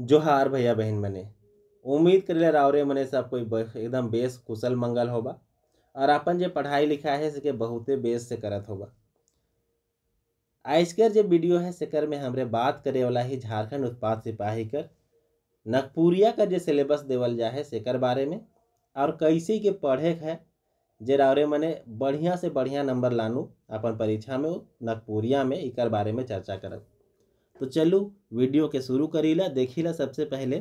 जोहार भैया बहन बने उम्मीद ले रावरे मने सब कोई एकदम बेस कुशल मंगल होबा और अपन जो पढ़ाई लिखा है सके बहुते बेस से करत होगा आज कर जो वीडियो है सेकर में हमरे बात करे वाला ही झारखंड उत्पाद सिपाही कर नगपुरिया का जो सिलेबस देवल जा है सेकर बारे में और कैसे के पढ़े है जे रावरे मने बढ़िया से बढ़िया नंबर लानू अपन परीक्षा में नगपुरिया में इकर बारे में चर्चा करत तो चलू वीडियो के शुरू करी ला देखी ला सबसे पहले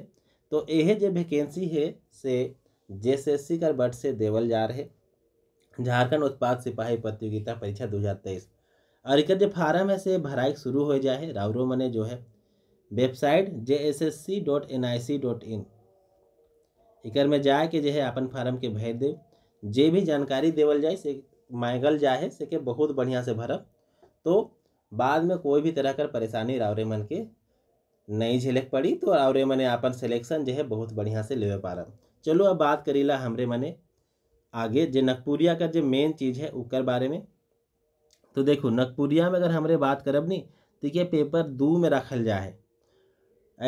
तो यह जो वैकेंसी है से जे सी कर बट से देवल जा रहे झारखंड उत्पाद सिपाही प्रतियोगिता परीक्षा दो हज़ार तेईस और एक जो फार्म है से भराई शुरू हो जाए रावरो मने जो है website J S S C dot N I C dot in एक में जाए के जो है अपन फार्म के भेज दे जे भी जानकारी देवल जाए से मांगल जाए से के बहुत बढ़िया से भरब तो बाद में कोई भी तरह का परेशानी रावरे मन के नहीं झेलक पड़ी तो रावरे ने अपन सिलेक्शन जो है बहुत बढ़िया से ले रहा चलो अब बात करीला हमरे मने आगे जो नकपुरिया का जो मेन चीज़ है उकर बारे में तो देखो नकपुरिया में अगर हमरे बात करब नहीं तो ये पेपर दो में रखल जा है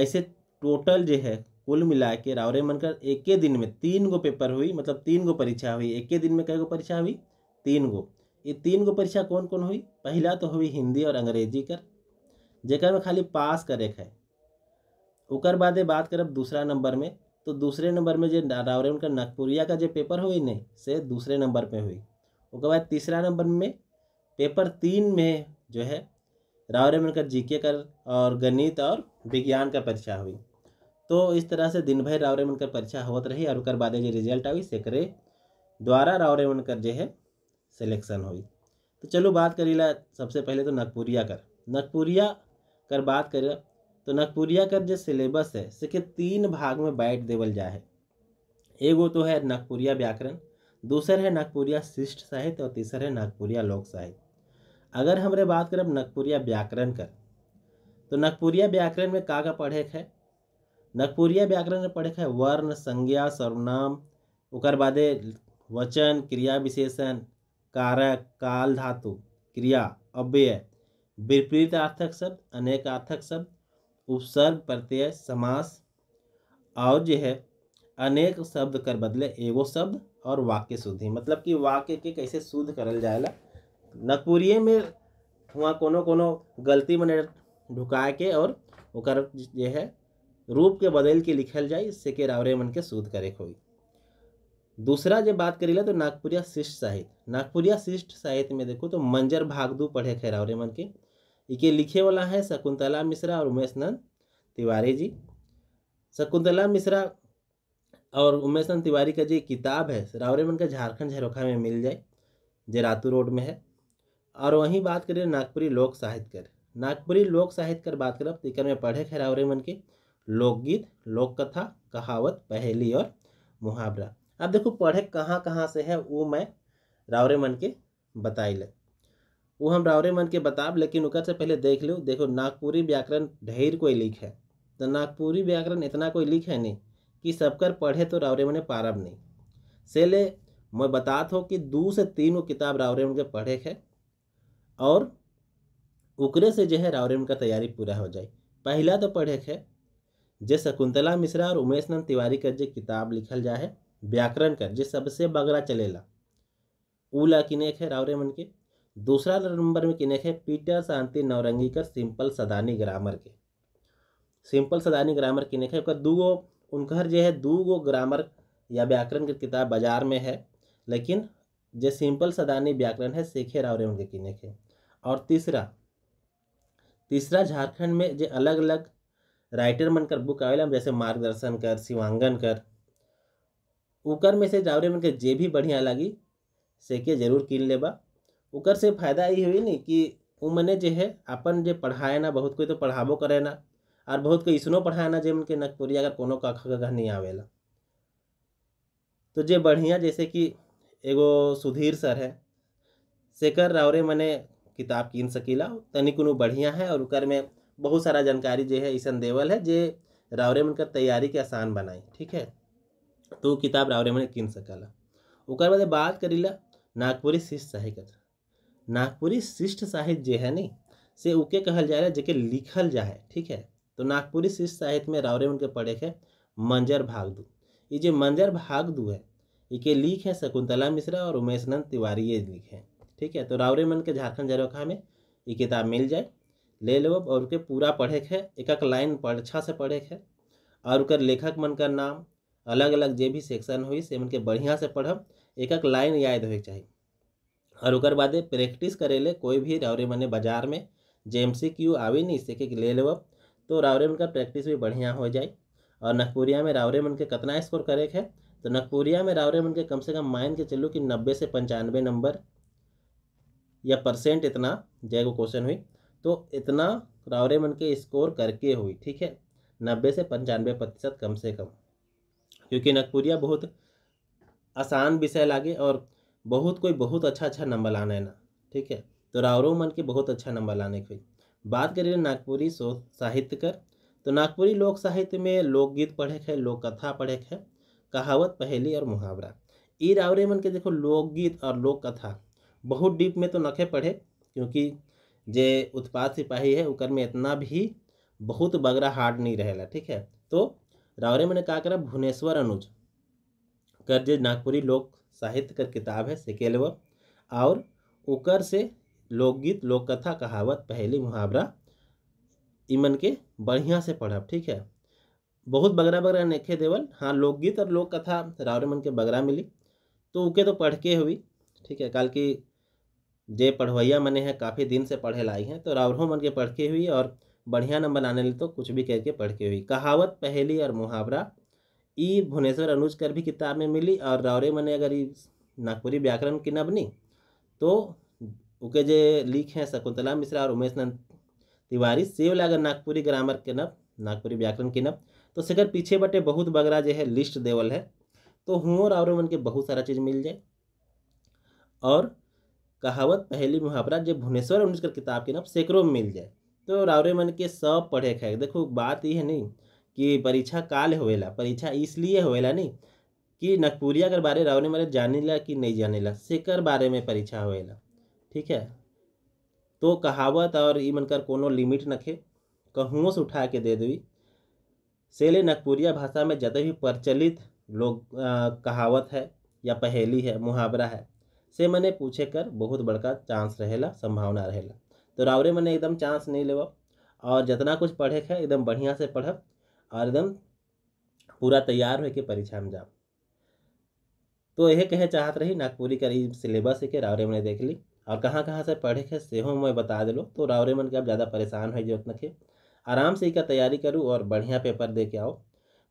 ऐसे टोटल जो है कुल मिला के रावरे मन कर एक दिन में तीन गो पेपर हुई मतलब तीन गो परीक्षा हुई एक दिन में कई गो परीक्षा हुई तीन गो ये तीन गो परीक्षा कौन कौन हुई पहला तो हुई हिंदी और अंग्रेजी कर जेकर में खाली पास करे है ओकर बाद बात करब दूसरा नंबर में तो दूसरे नंबर में जो रावरे उनका नागपुरिया का जो पेपर हुई नहीं से दूसरे नंबर पे हुई उसके बाद तीसरा नंबर में पेपर तीन में जो है रावरे उनका जीके कर और गणित और विज्ञान का परीक्षा हुई तो इस तरह से दिन भर रावरे उनका परीक्षा होत रही और उसके बाद जो रिजल्ट आई सेकरे द्वारा रावरे उनका जो है सिलेक्शन हुई तो चलो बात करी ला सबसे पहले तो नगपुरिया कर नगपुरिया कर बात कर तो नगपुरिया कर जो सिलेबस है सिके तीन भाग में बैट देवल जाए है एगो तो है नगपुरिया व्याकरण दूसर है नागपुरिया शिष्ट साहित्य और तीसर है नागपुरिया लोक साहित्य अगर हमरे बात करब नगपुरिया व्याकरण कर तो नगपुरिया व्याकरण में का का पढ़े है नगपुरिया व्याकरण में पढ़े है वर्ण संज्ञा सर्वनाम उकर बादे वचन क्रिया विशेषण कारक काल धातु क्रिया अव्यय विपरीत आर्थक शब्द अनेक आर्थक शब्द उपसर्ग प्रत्यय समास और जो है अनेक शब्द कर बदले एगो शब्द और वाक्य शुद्धि मतलब कि वाक्य के कैसे शुद्ध करल जाएला नकपुरी में वहाँ कोनो कोनो गलती मने ढुका के और ओकर जो है रूप के बदल के लिखल जाए इससे के रावरे मन के शुद्ध करे कोई दूसरा जब बात करेला तो नागपुरिया शिष्ट साहित्य नागपुरिया शिष्ट साहित्य में देखो तो मंजर भागदू पढ़े खैराव मन के इके लिखे वाला है शकुंतला मिश्रा और उमेश नंद तिवारी जी शकुंतला मिश्रा और उमेश नंद तिवारी का जो किताब है रावरे मन का झारखंड झरोखा में मिल जाए जरातू रोड में है और वहीं बात करें नागपुरी लोक साहित्यकर नागपुरी लोक साहित्यकर बात करब तो में पढ़े खैरावरेमन के लोकगीत लोक कथा कहावत पहेली और मुहावरा अब देखो पढ़े कहाँ कहाँ से है वो मैं रावरे मन के ले वो हम रावरे मन के बताब लेकिन उकर से पहले देख लो देखो नागपुरी व्याकरण ढेर कोई लिख है तो नागपुरी व्याकरण इतना कोई लिख है नहीं कि सबकर पढ़े तो रावरे मन पारब नहीं से ले मैं बता दो कि दो से तीन किताब रावरे मन के पढ़े है और उकरे से जो है रावरे मन का तैयारी पूरा हो जाए पहला तो पढ़े है जे शकुंतला मिश्रा और उमेश नंद तिवारी का जो किताब लिखल जाए व्याकरण कर जे सबसे बगरा चलेला ऊला किनेक है मन के दूसरा नंबर में किनेक है पीटर शांति नवरंगी का सिंपल सदानी ग्रामर के सिंपल सदानी ग्रामर किनेक है ओकर दूगो उनकर जो है दूगो ग्रामर या व्याकरण की किताब बाजार में है लेकिन जो सिंपल सदानी व्याकरण है शेखे मन के किनेक है और तीसरा तीसरा झारखंड में जो अलग अलग राइटर मन कर बुक आवेला जैसे मार्गदर्शन कर शिवांगन कर उकर में से जावरे मन के जे भी बढ़िया लगी से के जरूर कीन लेबा उकर से फायदा ये हुई नहीं कि उ मने जो है अपन जो पढ़ाए ना बहुत कोई तो पढ़ाबो करे ना और बहुत कोई इसनो पढ़ाए ना जे मन के नकपुरी अगर कोनो का कह नहीं आवेला तो जे बढ़िया जैसे कि एगो सुधीर सर है सेकर रावरे मने किताब कीन सकीला तनिक कोनो बढ़िया है और उकर में बहुत सारा जानकारी जो है ऐसा देवल है जे रावरे मन का तैयारी के आसान बनाई ठीक है तो वो किताब राव रेमन कीन सकाला ओकर बाद बात ला नागपुरी शिष्ट साहित्य नागपुरी शिष्ट साहित्य जो है नी से उके कहल है जेके लिखल जा है ठीक है तो नागपुरी शिष्ट साहित्य में राव रेमन के पढ़े है मंजर भाग दू ये जो मंजर भाग दू है इके लिख है शकुंतला मिश्रा और उमेश नंद तिवारी ये लिख है ठीक है तो रावरे मन के झारखंड जरोखा में ये किताब मिल जाए ले लो और उनके पूरा पढ़े है एक एक लाइन पर अच्छा से पढ़े है और उनके लेखक मन का नाम अलग अलग जो भी सेक्शन हुई से मन के बढ़िया से पढ़ब एक एक लाइन याद हो चाहिए और उकर बादे प्रैक्टिस करे ले कोई भी रावरे मने बाजार में जे एम सी क्यू आवे नहीं से के ले लेब तो रावरे मन का प्रैक्टिस भी बढ़िया हो जाए और नखपुरिया में रावरे मन के कितना स्कोर करे के तो नखपुरिया में रावरे मन के कम से कम मान के चलो कि नब्बे से पंचानवे नंबर या परसेंट इतना जय को क्वेश्चन हुई तो इतना रावरे मन के स्कोर करके हुई ठीक है नब्बे से पंचानवे प्रतिशत कम से कम क्योंकि नकपुरिया बहुत आसान विषय लागे और बहुत कोई बहुत अच्छा अच्छा नंबर लाना है ना ठीक है तो रावरो मन के बहुत अच्छा नंबर लाने के बात करें नागपुरी सो साहित्य कर तो नागपुरी लोक साहित्य में लोकगीत पढ़े है लोक कथा पढ़े है कहावत पहेली और मुहावरा ई रावरे मन के देखो लोकगीत और लोक कथा बहुत डीप में तो नखे पढ़े क्योंकि जे उत्पाद सिपाही है उकर में इतना भी बहुत बगरा हार्ड नहीं रहेगा ठीक है तो रावरे मैंने कहा करा भुवनेश्वर अनुज कर जो नागपुरी लोक साहित्य का किताब है सेकेलव और उकर से लोकगीत लोककथा कहावत पहली मुहावरा इमन के बढ़िया से पढ़ब ठीक है बहुत बगरा बगरा नेखे देवल हाँ लोकगीत और लोक कथा रावरे मन के बगरा मिली तो उके तो पढ़ के हुई ठीक है कल की जे पढ़वैया मने हैं काफ़ी दिन से पढ़े लाई हैं तो रावरों मन के पढ़ के हुई और बढ़िया नंबर आने लगे तो कुछ भी करके पढ़ के हुई कहावत पहली और मुहावरा ई भुवनेश्वर कर भी किताब में मिली और रावरे मने अगर ई नागपुरी व्याकरण की नबनी तो उके जे लिख हैं शकुंतला मिश्रा और उमेश नंद तिवारी सेवला अगर नागपुरी ग्रामर के नब नागपुरी व्याकरण की नब तो सेकर पीछे बटे बहुत बगरा जो है लिस्ट देवल है तो हुओं रावरे मन के बहुत सारा चीज़ मिल जाए और कहावत पहली मुहावरा जो भुवनेश्वर कर किताब के नब सैकड़ों में मिल जाए तो रावरे मन के सब पढ़े खाए देखो बात ये है नहीं कि परीक्षा काल होवेला परीक्षा इसलिए होवेला नहीं कि नकपुरिया के बारे रावरे मन जाने ला कि नहीं जाने ला सेकर बारे में परीक्षा होवेला ठीक है तो कहावत और ई मन कर कोनो लिमिट नखे कहूँ से उठा के दे देवी सेले नकपुरिया भाषा में जत भी प्रचलित लोग आ, कहावत है या पहेली है मुहावरा है से मने पूछे कर बहुत बड़का चांस रहेला संभावना रहेला तो रावरे मने एकदम चांस नहीं लेब और जितना कुछ पढ़े है एकदम बढ़िया से पढ़ब और एकदम पूरा तैयार होकर परीक्षा में जाओ तो यह कहे चाहत रही नागपुरी का सिलेबस के रावरे मने देख ली और कहाँ कहाँ से पढ़े के सेहो मैं बता दिलो तो रावरे मन के अब ज़्यादा परेशान हो जरूरत नखे आराम से इका तैयारी करूँ और बढ़िया पेपर दे के आओ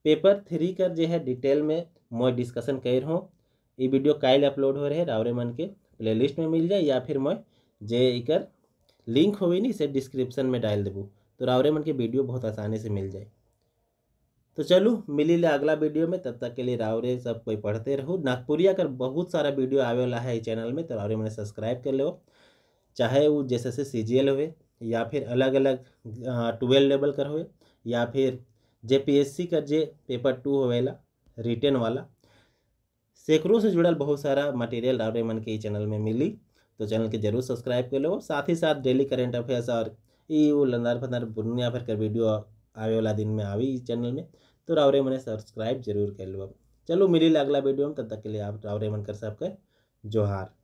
पेपर थ्री कर जो है डिटेल में मैं डिस्कशन कर हूँ ये वीडियो काल अपलोड हो रहे रावरे मन के प्लेलिस्ट में मिल जाए या फिर मैं जे इकर लिंक हो नहीं से डिस्क्रिप्शन में डाल देबू तो रावरे मन के वीडियो बहुत आसानी से मिल जाए तो चलू मिली ले अगला वीडियो में तब तक के लिए रावरे सब कोई पढ़ते रहो नागपुरिया कर बहुत सारा वीडियो आवे वाला है इस चैनल में तो रावरे मैंने सब्सक्राइब कर लो चाहे वो जैसे से सी जी एल हो या फिर अलग अलग ट्वेल्व लेवल कर हो या फिर जे पी एस सी का जे पेपर टू हो रिटर्न वाला सैकड़ों से जुड़ल बहुत सारा मटेरियल रावरे मन के चैनल में मिली तो चैनल के जरूर सब्सक्राइब कर लो साथ ही साथ डेली करेंट अफेयर्स और ई लंदार फंदार दुनिया भर का वीडियो आवे वाला दिन में आवी चैनल में तो रावरे मन सब्सक्राइब जरूर कर लो चलो मिली अगला वीडियो में तब तक के लिए आप रावरे मन कर सबके जोहार